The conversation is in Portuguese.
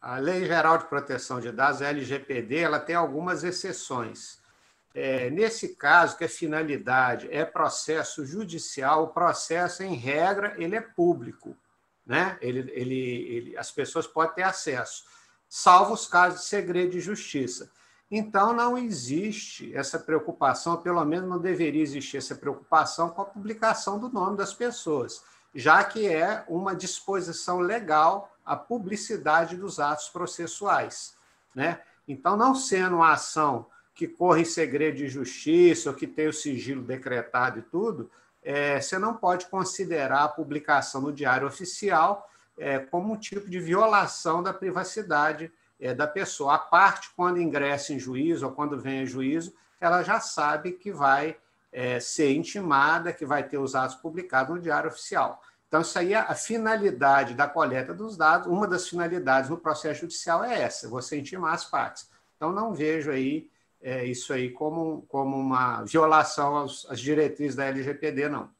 a Lei Geral de Proteção de Dados, a LGPD, ela tem algumas exceções. É, nesse caso, que a é finalidade é processo judicial, o processo, em regra, ele é público. Né? Ele, ele, ele, as pessoas podem ter acesso, salvo os casos de segredo de justiça. Então, não existe essa preocupação, pelo menos não deveria existir essa preocupação com a publicação do nome das pessoas já que é uma disposição legal a publicidade dos atos processuais. Né? Então, não sendo uma ação que corre em segredo de justiça ou que tem o sigilo decretado e tudo, é, você não pode considerar a publicação no diário oficial é, como um tipo de violação da privacidade é, da pessoa. A parte, quando ingressa em juízo ou quando vem a juízo, ela já sabe que vai é, ser intimada que vai ter os atos publicados no Diário Oficial. Então, isso aí é a finalidade da coleta dos dados. Uma das finalidades no processo judicial é essa, você intimar as partes. Então, não vejo aí é, isso aí como, como uma violação às diretrizes da LGPD, não.